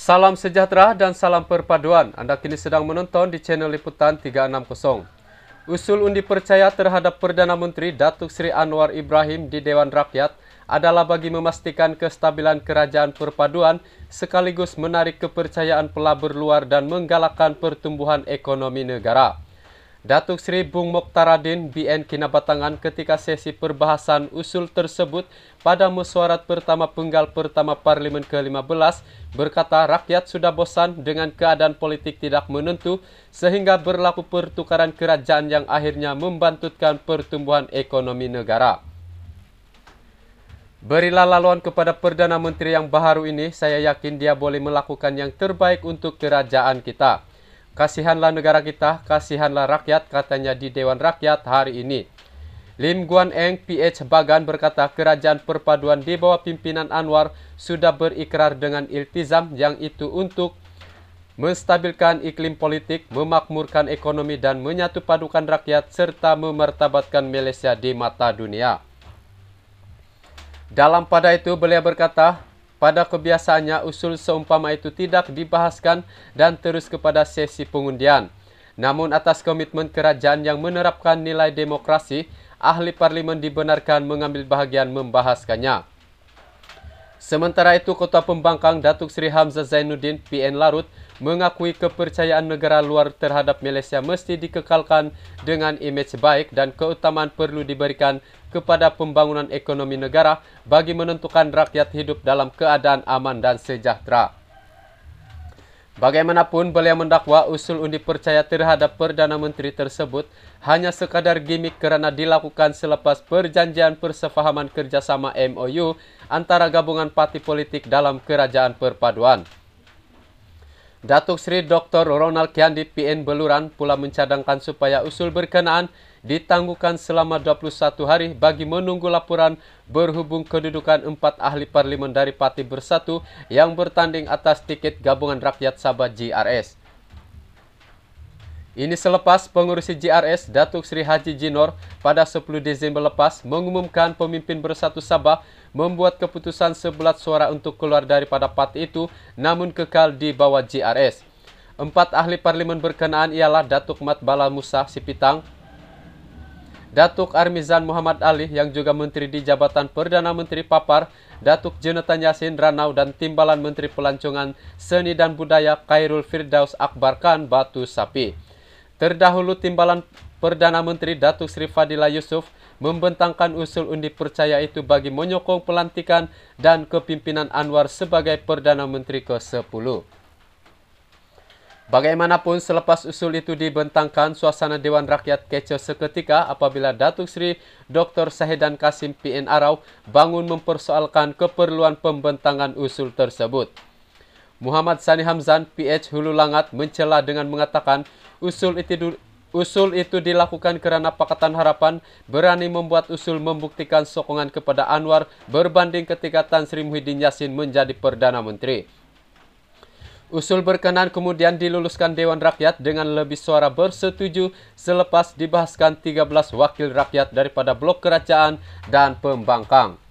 Salam sejahtera dan salam perpaduan. Anda kini sedang menonton di channel Liputan 360. Usul undi percaya terhadap Perdana Menteri Datuk Seri Anwar Ibrahim di Dewan Rakyat adalah bagi memastikan kestabilan kerajaan perpaduan sekaligus menarik kepercayaan pelabur luar dan menggalakkan pertumbuhan ekonomi negara. Datuk Seri Bung Mokhtaradin BN Kinabatangan ketika sesi perbahasan usul tersebut pada mesuarat pertama penggal pertama Parlimen ke-15 berkata rakyat sudah bosan dengan keadaan politik tidak menentu sehingga berlaku pertukaran kerajaan yang akhirnya membantutkan pertumbuhan ekonomi negara. Berilah laluan kepada Perdana Menteri yang baru ini, saya yakin dia boleh melakukan yang terbaik untuk kerajaan kita. Kasihanlah negara kita, kasihanlah rakyat, katanya di Dewan Rakyat hari ini. Lim Guan Eng PH Bagan berkata kerajaan perpaduan di bawah pimpinan Anwar sudah berikrar dengan iltizam yang itu untuk menstabilkan iklim politik, memakmurkan ekonomi dan menyatupadukan rakyat serta memertabatkan Malaysia di mata dunia. Dalam pada itu beliau berkata, pada kebiasaannya usul seumpama itu tidak dibahaskan dan terus kepada sesi pengundian. Namun atas komitmen kerajaan yang menerapkan nilai demokrasi, ahli parlimen dibenarkan mengambil bahagian membahaskannya. Sementara itu, Kota Pembangkang Datuk Seri Hamzah Zainuddin PN Larut mengakui kepercayaan negara luar terhadap Malaysia mesti dikekalkan dengan imej baik dan keutamaan perlu diberikan kepada pembangunan ekonomi negara bagi menentukan rakyat hidup dalam keadaan aman dan sejahtera. Bagaimanapun beliau mendakwa usul undi percaya terhadap Perdana Menteri tersebut hanya sekadar gimmick karena dilakukan selepas perjanjian persefahaman kerjasama MOU antara gabungan parti politik dalam kerajaan perpaduan. Datuk Sri Dr. Ronald Kiandi PN Beluran pula mencadangkan supaya usul berkenaan ditangguhkan selama 21 hari bagi menunggu laporan berhubung kedudukan empat ahli parlimen dari Parti Bersatu yang bertanding atas tiket gabungan rakyat Sabah GRS. Ini selepas pengurusi JRS Datuk Sri Haji Jinor pada 10 Desember lepas mengumumkan pemimpin Bersatu Sabah membuat keputusan sebelat suara untuk keluar daripada parti itu namun kekal di bawah JRS. Empat ahli parlimen berkenaan ialah Datuk Mat Bala Musa Sipitang, Datuk Armizan Muhammad Ali yang juga menteri di jabatan Perdana Menteri Papar, Datuk Jonathan Yasin Ranau dan Timbalan Menteri Pelancongan Seni dan Budaya Khairul Firdaus Akbar Khan Batu Sapi. Terdahulu timbalan Perdana Menteri Datuk Sri Fadila Yusuf membentangkan usul undi percaya itu bagi menyokong pelantikan dan kepimpinan Anwar sebagai Perdana Menteri ke-10. Bagaimanapun selepas usul itu dibentangkan, suasana Dewan Rakyat kecoh seketika apabila Datuk Sri Dr. Sahedan Kasim PN Arau bangun mempersoalkan keperluan pembentangan usul tersebut. Muhammad Sani Hamzan, PH Hulu Langat, mencela dengan mengatakan Usul itu Usul itu dilakukan karena Pakatan Harapan berani membuat usul membuktikan sokongan kepada Anwar berbanding ketika Tan Sri Muhyiddin Yassin menjadi Perdana Menteri. Usul berkenan kemudian diluluskan Dewan Rakyat dengan lebih suara bersetuju selepas dibahaskan 13 wakil rakyat daripada blok kerajaan dan pembangkang.